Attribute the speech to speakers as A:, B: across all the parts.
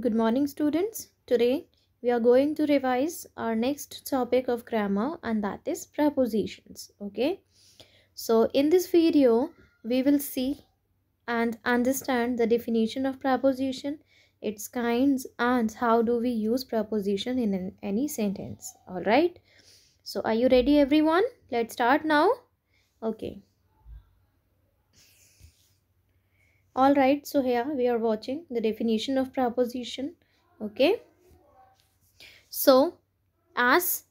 A: Good morning students. Today we are going to revise our next topic of grammar and that is prepositions. Okay. So in this video we will see and understand the definition of preposition, its kinds and how do we use preposition in an, any sentence. Alright. So are you ready everyone? Let's start now. Okay. Alright, so here we are watching the definition of proposition. Okay. So, as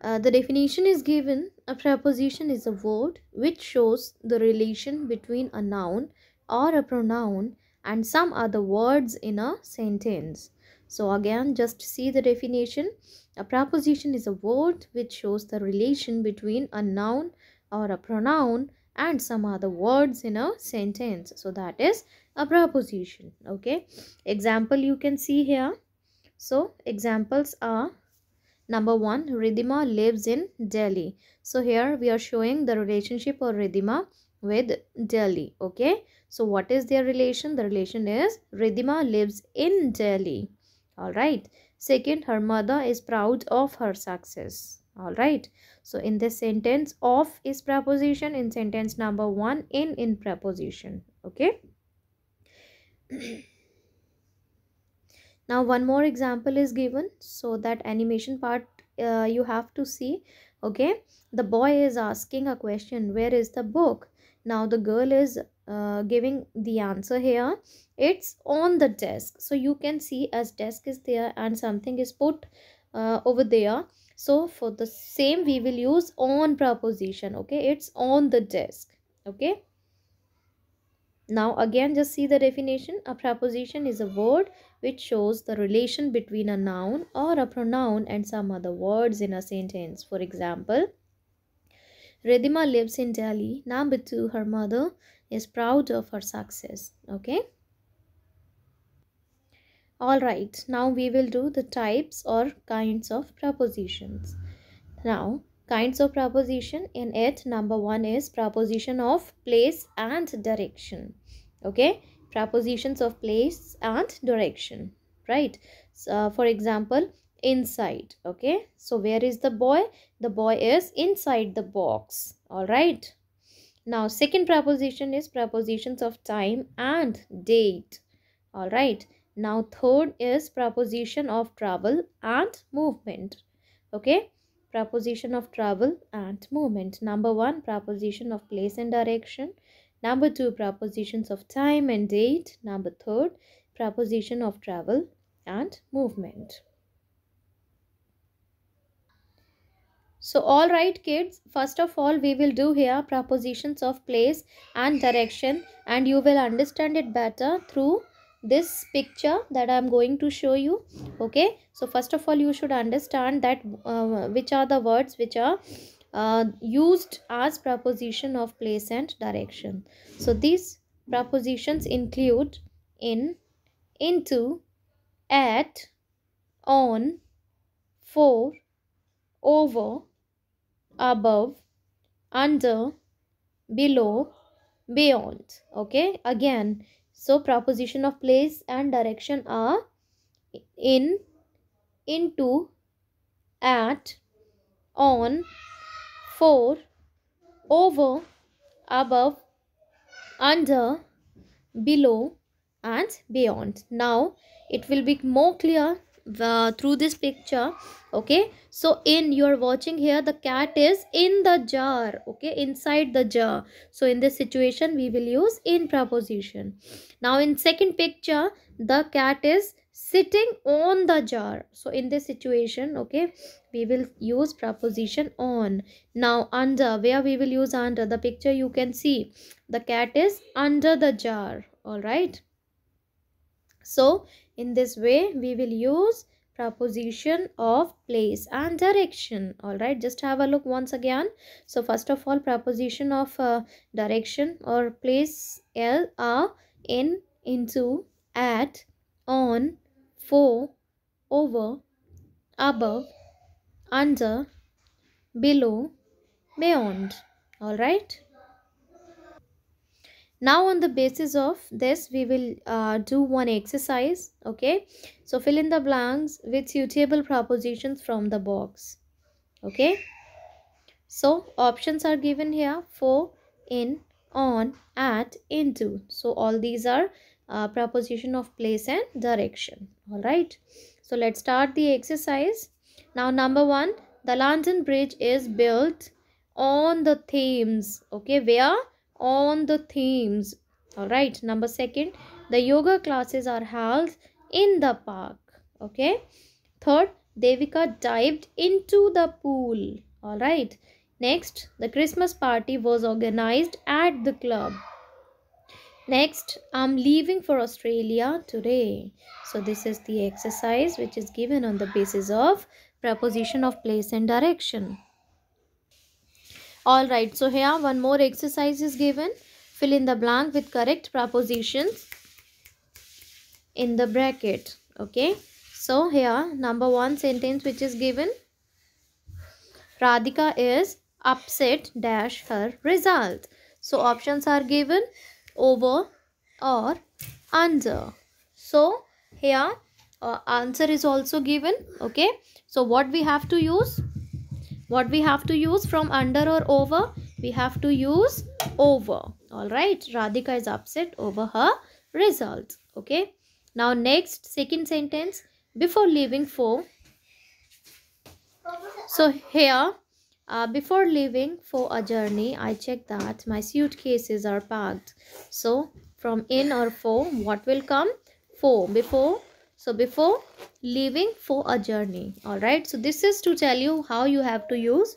A: uh, the definition is given, a preposition is a word which shows the relation between a noun or a pronoun and some other words in a sentence. So again, just see the definition. A preposition is a word which shows the relation between a noun or a pronoun and some other words in a sentence so that is a proposition okay example you can see here so examples are number one ridhima lives in delhi so here we are showing the relationship of ridhima with delhi okay so what is their relation the relation is ridhima lives in delhi all right second her mother is proud of her success all right so in this sentence of is preposition in sentence number one in in preposition okay now one more example is given so that animation part uh, you have to see okay the boy is asking a question where is the book now the girl is uh, giving the answer here it's on the desk so you can see as desk is there and something is put uh, over there so for the same we will use on proposition okay it's on the desk okay now again just see the definition a preposition is a word which shows the relation between a noun or a pronoun and some other words in a sentence for example Redima lives in Delhi. Number two, her mother is proud of her success. Okay. Alright, now we will do the types or kinds of propositions. Now, kinds of proposition in it, number one is proposition of place and direction. Okay, propositions of place and direction, right? So, uh, for example, inside, okay? So, where is the boy? The boy is inside the box, alright? Now, second proposition is propositions of time and date, alright? Now third is proposition of travel and movement. Okay. Proposition of travel and movement. Number one, proposition of place and direction. Number two, propositions of time and date. Number third, proposition of travel and movement. So, all right kids, first of all we will do here propositions of place and direction and you will understand it better through this picture that i am going to show you okay so first of all you should understand that uh, which are the words which are uh, used as proposition of place and direction so these propositions include in into at on for over above under below beyond okay again so proposition of place and direction are in into at on for over above under below and beyond now it will be more clear the through this picture okay so in you are watching here the cat is in the jar okay inside the jar so in this situation we will use in proposition now in second picture the cat is sitting on the jar so in this situation okay we will use proposition on now under where we will use under the picture you can see the cat is under the jar all right so, in this way, we will use proposition of place and direction all right just have a look once again so first of all proposition of uh, direction or place L, R, N, in into at on for over above under below beyond all right now on the basis of this we will uh, do one exercise okay so fill in the blanks with suitable propositions from the box okay so options are given here for in on at into so all these are uh, proposition of place and direction all right so let's start the exercise now number one the london bridge is built on the thames okay where on the themes all right number second the yoga classes are held in the park okay third devika dived into the pool all right next the christmas party was organized at the club next i'm leaving for australia today so this is the exercise which is given on the basis of preposition of place and direction Alright, so here one more exercise is given. Fill in the blank with correct propositions in the bracket. Okay. So here number one sentence which is given. Radhika is upset dash her result. So options are given over or under. So here uh, answer is also given. Okay. So what we have to use? what we have to use from under or over we have to use over all right radhika is upset over her results okay now next second sentence before leaving for so here uh, before leaving for a journey i check that my suitcases are packed so from in or for what will come for before so before leaving for a journey all right so this is to tell you how you have to use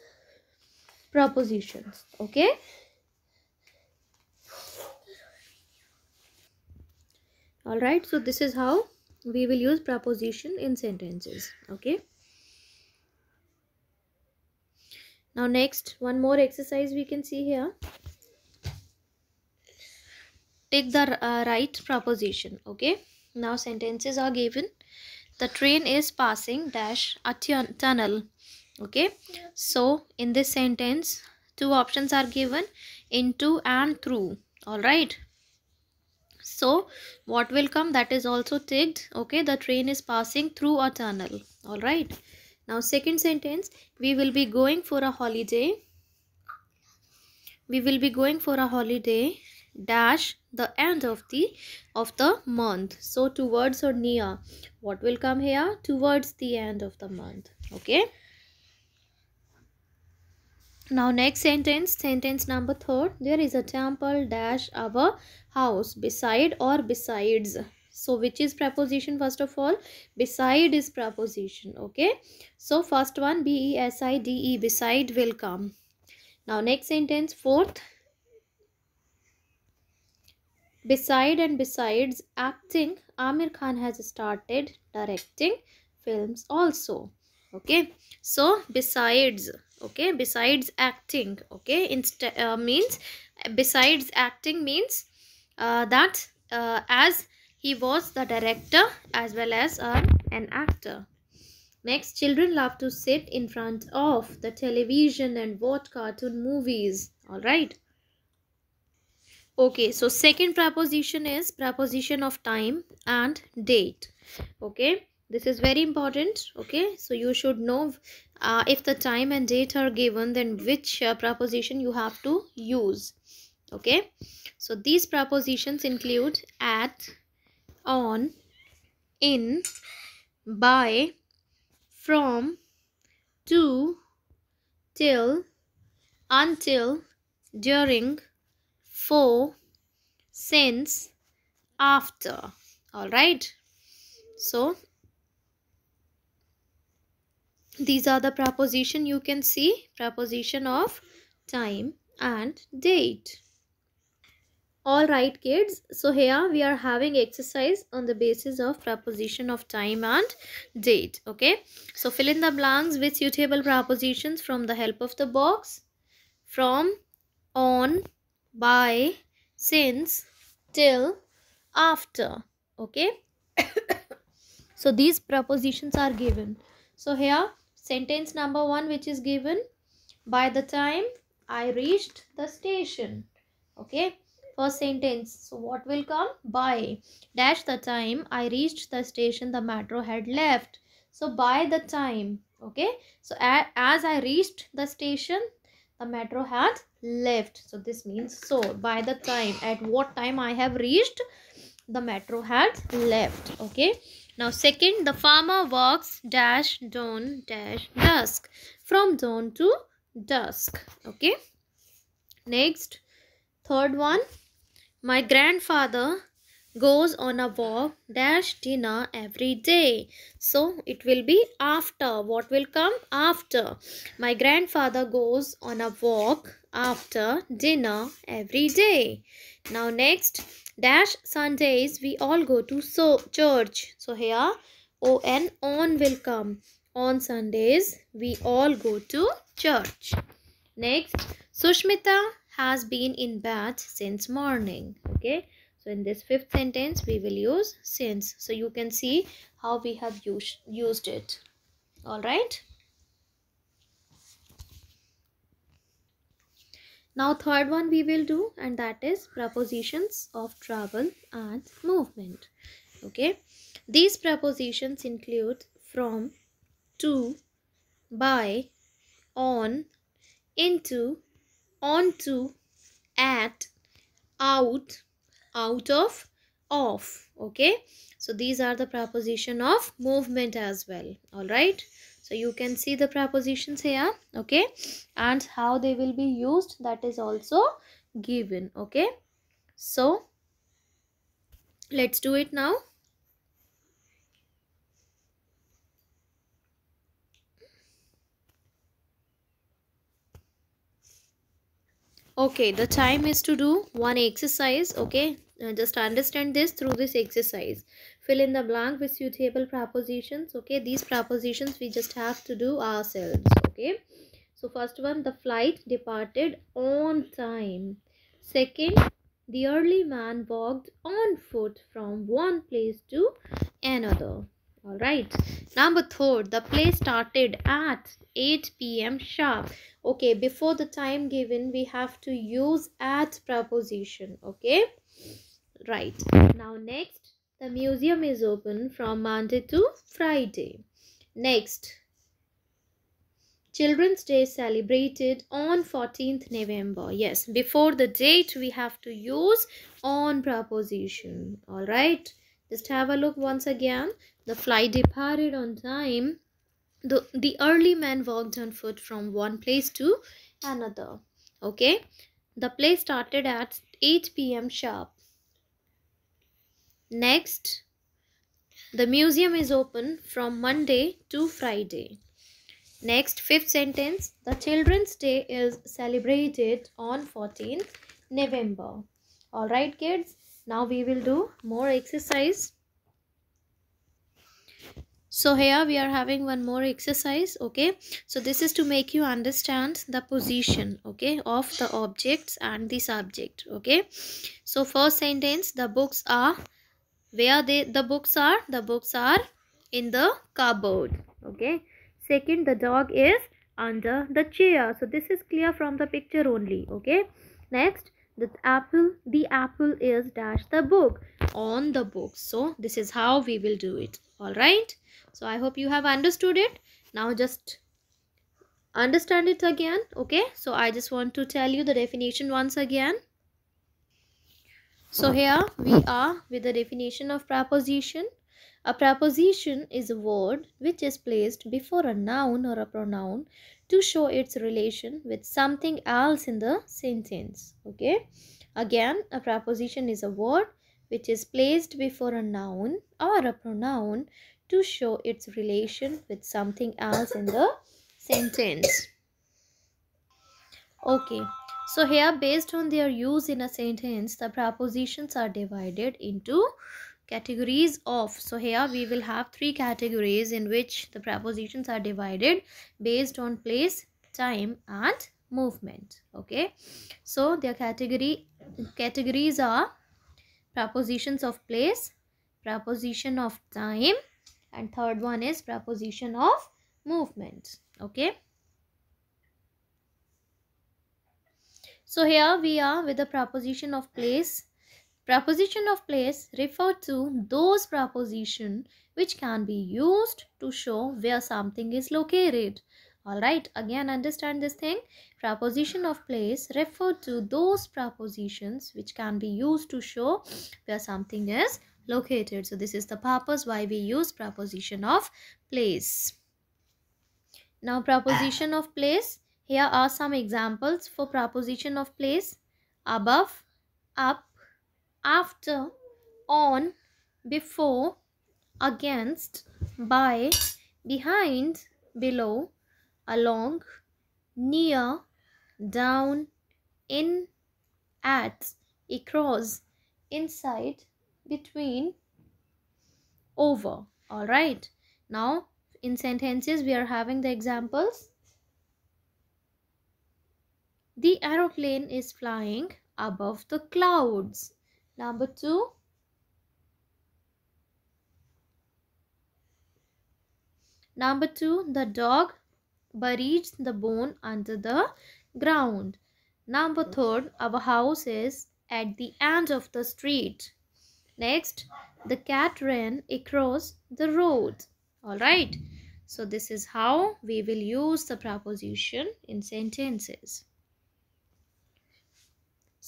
A: propositions okay all right so this is how we will use proposition in sentences okay now next one more exercise we can see here take the uh, right proposition okay now sentences are given. The train is passing dash a tunnel. Okay. So in this sentence, two options are given into and through. All right. So what will come that is also ticked. Okay. The train is passing through a tunnel. All right. Now second sentence, we will be going for a holiday. We will be going for a holiday dash the end of the of the month so towards or near what will come here towards the end of the month okay now next sentence sentence number third there is a temple dash our house beside or besides so which is preposition first of all beside is preposition okay so first one b e s i d e beside will come now next sentence fourth Beside and besides acting, Amir Khan has started directing films also. Okay, so besides, okay, besides acting, okay, insta uh, means besides acting means uh, that uh, as he was the director as well as an, uh, an actor. Next, children love to sit in front of the television and watch cartoon movies. All right okay so second proposition is proposition of time and date okay this is very important okay so you should know uh, if the time and date are given then which uh, proposition you have to use okay so these propositions include at on in by from to till until during for, since, after. All right. So, these are the proposition you can see. Proposition of time and date. Alright kids, so here we are having exercise on the basis of proposition of time and date, okay? So fill in the blanks with suitable propositions from the help of the box, from, on, by since till after okay so these prepositions are given so here sentence number one which is given by the time i reached the station okay first sentence so what will come by dash the time i reached the station the metro had left so by the time okay so as i reached the station the metro has left so this means so by the time at what time i have reached the metro had left okay now second the farmer walks dash dawn dash dusk from dawn to dusk okay next third one my grandfather goes on a walk dash dinner every day so it will be after what will come after my grandfather goes on a walk after dinner every day now next dash sundays we all go to so church so here O N on will come on sundays we all go to church next sushmita has been in bed since morning okay so in this fifth sentence, we will use since. So you can see how we have use, used it. All right. Now third one we will do and that is propositions of travel and movement. Okay. These propositions include from, to, by, on, into, onto, at, out, out of off okay so these are the proposition of movement as well all right so you can see the propositions here okay and how they will be used that is also given okay so let's do it now okay the time is to do one exercise okay uh, just understand this through this exercise fill in the blank with suitable propositions okay these propositions we just have to do ourselves okay so first one the flight departed on time second the early man walked on foot from one place to another all right number third, the play started at 8 p.m sharp okay before the time given we have to use at proposition okay Right. Now next, the museum is open from Monday to Friday. Next, Children's Day celebrated on 14th November. Yes, before the date we have to use on proposition. Alright, just have a look once again. The fly departed on time. The, the early man walked on foot from one place to another. Okay, the play started at 8 p.m. sharp. Next, the museum is open from Monday to Friday. Next, fifth sentence. The Children's Day is celebrated on 14th November. Alright kids, now we will do more exercise. So here we are having one more exercise, okay. So this is to make you understand the position, okay, of the objects and the subject, okay. So first sentence, the books are where they the books are the books are in the cupboard okay second the dog is under the chair so this is clear from the picture only okay next the apple the apple is dash the book on the book so this is how we will do it all right so i hope you have understood it now just understand it again okay so i just want to tell you the definition once again so here we are with the definition of preposition. A preposition is a word which is placed before a noun or a pronoun to show its relation with something else in the sentence. Okay. Again, a preposition is a word which is placed before a noun or a pronoun to show its relation with something else in the sentence. Okay. So here based on their use in a sentence, the prepositions are divided into categories of. So here we will have three categories in which the prepositions are divided based on place, time and movement. Okay. So their category categories are prepositions of place, preposition of time and third one is preposition of movement. Okay. So here we are with the proposition of place. Proposition of place refer to those proposition which can be used to show where something is located. Alright, again understand this thing. Proposition of place refer to those propositions which can be used to show where something is located. So this is the purpose why we use proposition of place. Now proposition of place here are some examples for proposition of place. Above, up, after, on, before, against, by, behind, below, along, near, down, in, at, across, inside, between, over. Alright. Now, in sentences, we are having the examples. The aeroplane is flying above the clouds. Number two. Number two, the dog buried the bone under the ground. Number third, our house is at the end of the street. Next, the cat ran across the road. Alright, so this is how we will use the preposition in sentences.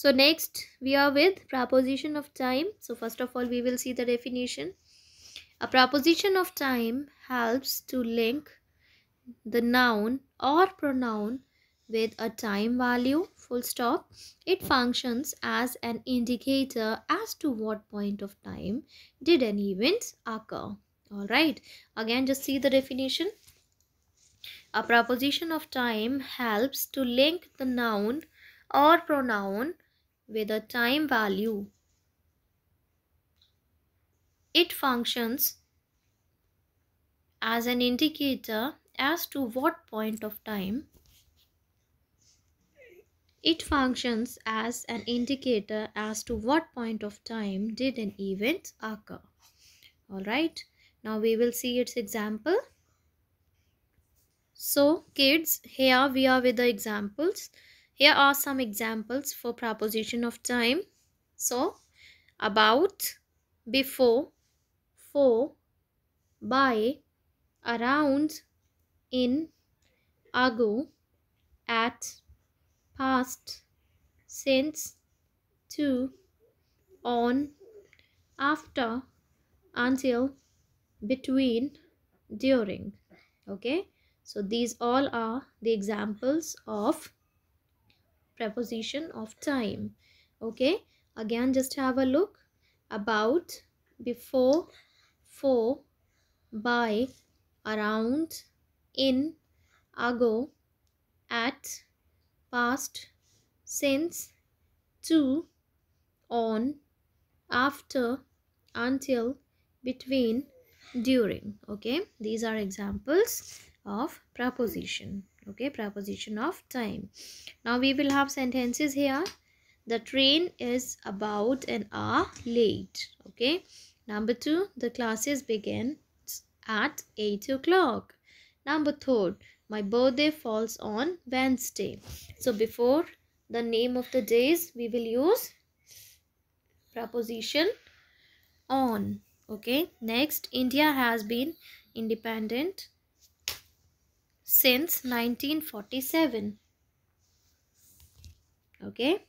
A: So next we are with proposition of time. So first of all we will see the definition. A proposition of time helps to link the noun or pronoun with a time value full stop it functions as an indicator as to what point of time did an event occur all right again just see the definition a proposition of time helps to link the noun or pronoun with a time value. It functions as an indicator as to what point of time. It functions as an indicator as to what point of time did an event occur. Alright, now we will see its example. So kids, here we are with the examples. Here are some examples for proposition of time. So, about, before, for, by, around, in, ago, at, past, since, to, on, after, until, between, during. Okay. So these all are the examples of preposition of time okay again just have a look about before for by around in ago at past since to on after until between during okay these are examples of preposition okay preposition of time now we will have sentences here the train is about an hour late okay number two the classes begin at 8 o'clock number third my birthday falls on wednesday so before the name of the days we will use preposition on okay next india has been independent since 1947. Okay.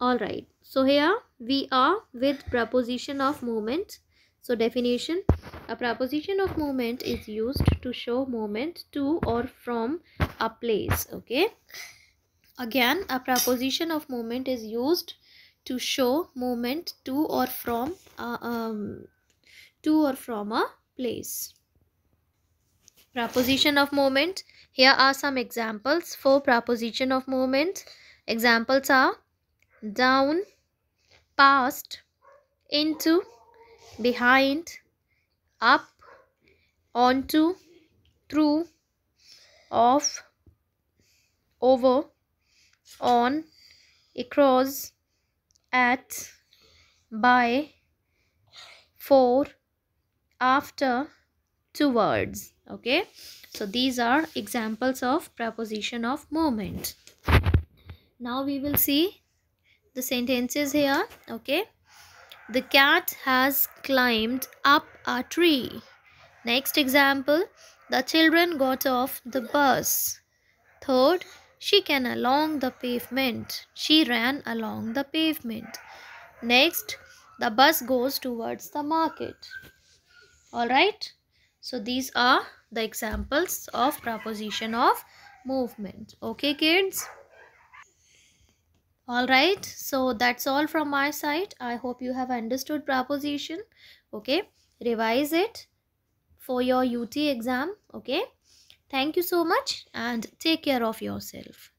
A: Alright. So here we are with proposition of moment. So definition. A proposition of moment is used to show moment to or from a place. Okay. Again, a proposition of moment is used to show moment to or from a um, to or from a place. Proposition of moment. Here are some examples for proposition of moment. Examples are down, past, into, behind, up, onto, through, off, over, on, across, at, by, for, after towards okay so these are examples of preposition of movement now we will see the sentences here okay the cat has climbed up a tree next example the children got off the bus third she ran along the pavement she ran along the pavement next the bus goes towards the market Alright. So these are the examples of proposition of movement. Okay kids. Alright. So that's all from my side. I hope you have understood proposition. Okay. Revise it for your UT exam. Okay. Thank you so much and take care of yourself.